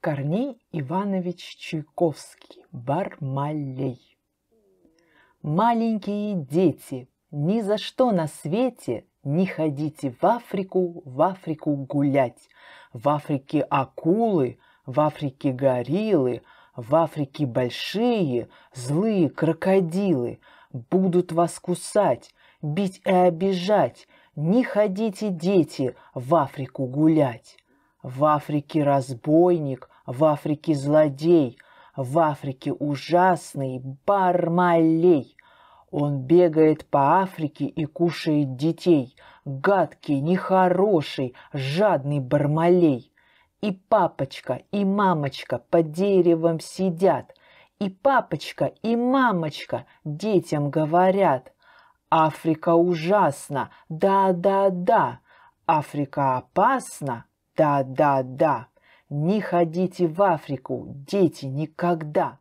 Корней Иванович Чайковский, Бармалей. Маленькие дети, ни за что на свете не ходите в Африку, в Африку гулять. В Африке акулы, в Африке гориллы, в Африке большие злые крокодилы будут вас кусать, бить и обижать. Не ходите, дети, в Африку гулять. В Африке разбойник, в Африке злодей, в Африке ужасный Бармалей. Он бегает по Африке и кушает детей, гадкий, нехороший, жадный Бармалей. И папочка, и мамочка под деревом сидят, и папочка, и мамочка детям говорят. Африка ужасна, да-да-да, Африка опасна, да-да-да. Не ходите в Африку, дети, никогда.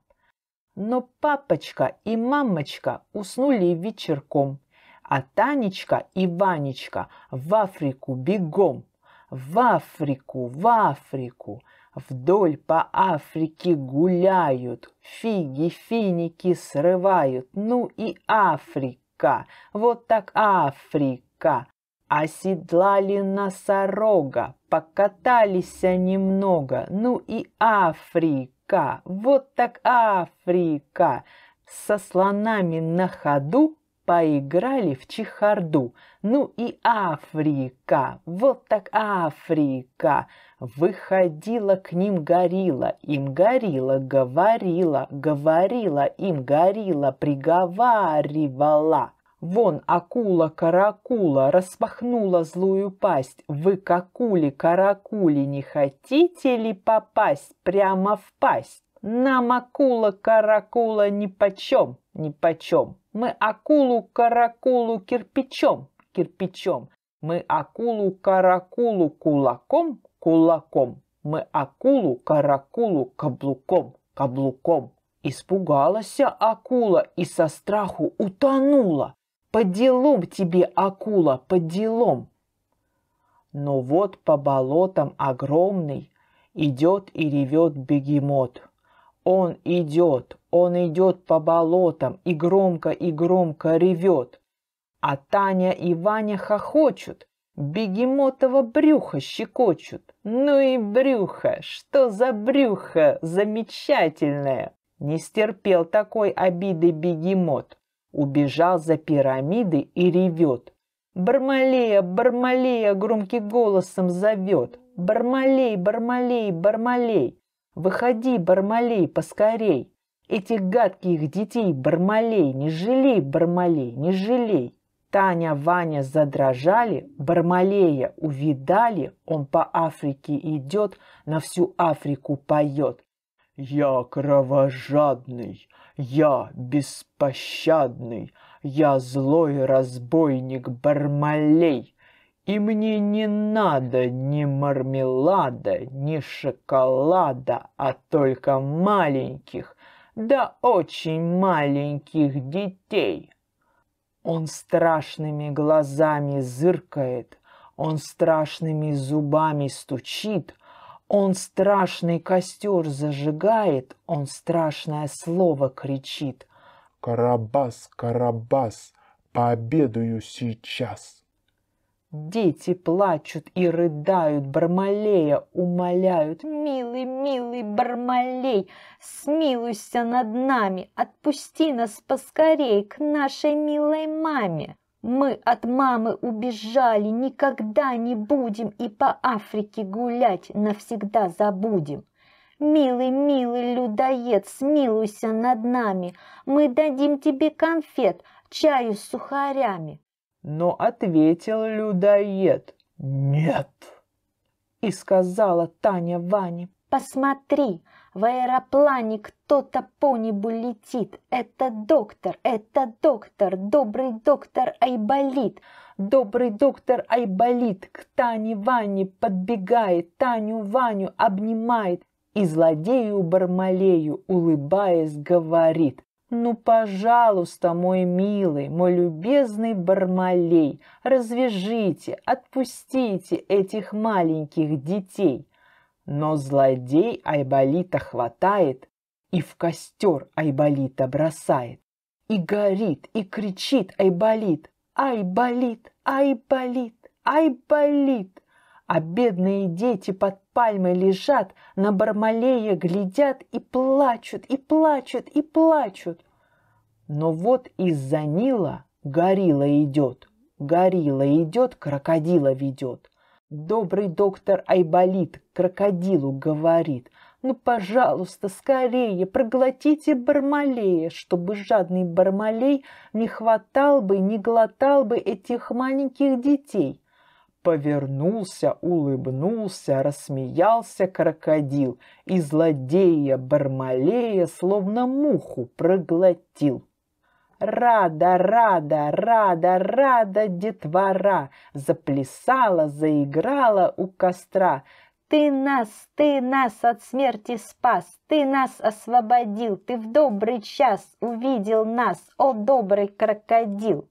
Но папочка и мамочка уснули вечерком, а Танечка и Ванечка в Африку бегом. В Африку, в Африку, вдоль по Африке гуляют, фиги, финики срывают, ну и Африка, вот так Африка. Оседлали носорога, покатались немного, ну и Африка, вот так Африка. Со слонами на ходу поиграли в чехарду, ну и Африка, вот так Африка. Выходила к ним горила, им горила, говорила, говорила, им горила, приговаривала. Вон акула-каракула распахнула злую пасть. Вы, какули-каракули, не хотите ли попасть прямо в пасть? Нам акула-каракула нипочем, нипочем. Мы акулу-каракулу кирпичом, кирпичом. Мы акулу-каракулу кулаком, кулаком. Мы акулу-каракулу каблуком, каблуком. Испугалась акула и со страху утонула. По делом тебе, акула, по делом. Но вот по болотам огромный идет и ревет бегемот. Он идет, он идет по болотам и громко и громко ревет. А Таня и Ваня хохочут, бегемотово брюхо щекочут. Ну и брюхо, что за брюхо замечательное! Не стерпел такой обиды бегемот. Убежал за пирамиды и ревет. «Бармалея, Бармалея!» громким голосом зовет. «Бармалей, Бармалей, Бармалей! Выходи, Бармалей, поскорей! Этих гадких детей, Бармалей, не жалей, Бармалей, не жалей!» Таня, Ваня задрожали, Бармалея увидали, он по Африке идет, на всю Африку поет. Я кровожадный, я беспощадный, я злой разбойник Бармалей, и мне не надо ни мармелада, ни шоколада, а только маленьких, да очень маленьких детей. Он страшными глазами зыркает, он страшными зубами стучит, он страшный костер зажигает, он страшное слово кричит. Карабас, Карабас, пообедаю сейчас. Дети плачут и рыдают, Бармалея умоляют. Милый, милый Бармалей, смилуйся над нами, Отпусти нас поскорей к нашей милой маме. Мы от мамы убежали, никогда не будем и по Африке гулять навсегда забудем. Милый, милый людоед, смилуйся над нами, мы дадим тебе конфет, чаю с сухарями. Но ответил людоед, нет. И сказала Таня Ване, посмотри, в аэроплане кто-то по небу летит. Это доктор, это доктор, добрый доктор Айболит. Добрый доктор Айболит к Тане Ване подбегает, Таню Ваню обнимает. И злодею Бармалею, улыбаясь, говорит. «Ну, пожалуйста, мой милый, мой любезный Бармалей, развяжите, отпустите этих маленьких детей!» Но злодей Айболита хватает и в костер Айболита бросает. И горит, и кричит Айболит, Айболит, Айболит, Айболит. А бедные дети под пальмой лежат, на Бармалея глядят и плачут, и плачут, и плачут. Но вот из-за Нила горила идет, горила идет, крокодила ведет. Добрый доктор Айболит крокодилу говорит, «Ну, пожалуйста, скорее проглотите Бармалея, чтобы жадный Бармалей не хватал бы, не глотал бы этих маленьких детей». Повернулся, улыбнулся, рассмеялся крокодил и злодея Бармалея словно муху проглотил. Рада, рада, рада, рада детвора Заплясала, заиграла у костра. Ты нас, ты нас от смерти спас, Ты нас освободил, ты в добрый час Увидел нас, о добрый крокодил.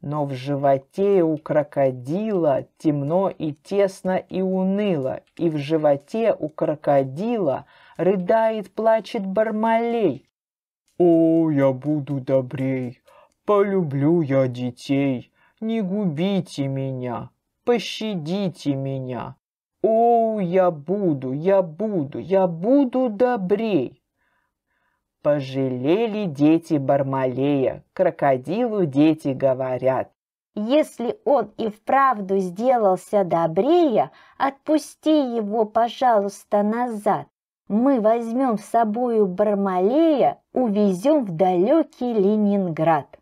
Но в животе у крокодила темно и тесно и уныло, и в животе у крокодила рыдает, плачет бармалей. О, я буду добрей, полюблю я детей, не губите меня, пощадите меня. О, я буду, я буду, я буду добрей. Пожалели дети Бармалея, крокодилу дети говорят. Если он и вправду сделался добрее, отпусти его, пожалуйста, назад мы возьмем с собою Бармалея, увезем в далекий Ленинград.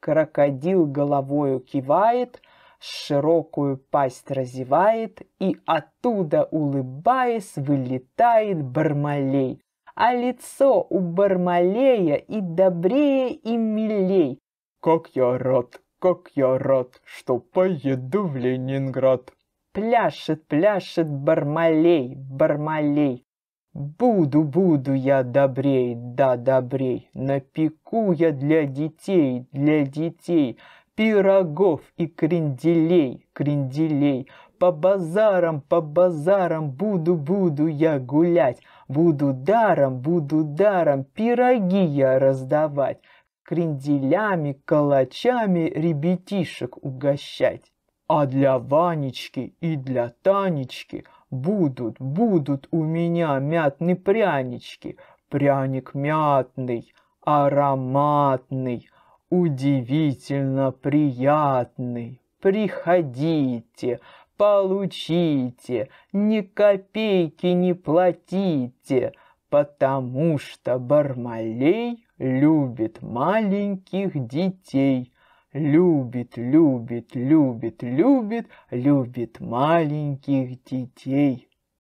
Крокодил головою кивает, широкую пасть разевает, и оттуда, улыбаясь, вылетает Бармалей. А лицо у Бармалея и добрее, и милей. Как я рад, как я рад, что поеду в Ленинград. Пляшет, пляшет Бармалей, Бармалей, Буду, буду я добрей, да добрей, Напеку я для детей, для детей, Пирогов и кренделей, кренделей, По базарам, по базарам буду, буду я гулять, Буду даром, буду даром пироги я раздавать, Кренделями, калачами ребятишек угощать. А для Ванечки и для Танечки будут, будут у меня мятные прянички. Пряник мятный, ароматный, удивительно приятный. Приходите, получите, ни копейки не платите, потому что Бармалей любит маленьких детей – любит, любит, любит, любит, любит маленьких детей.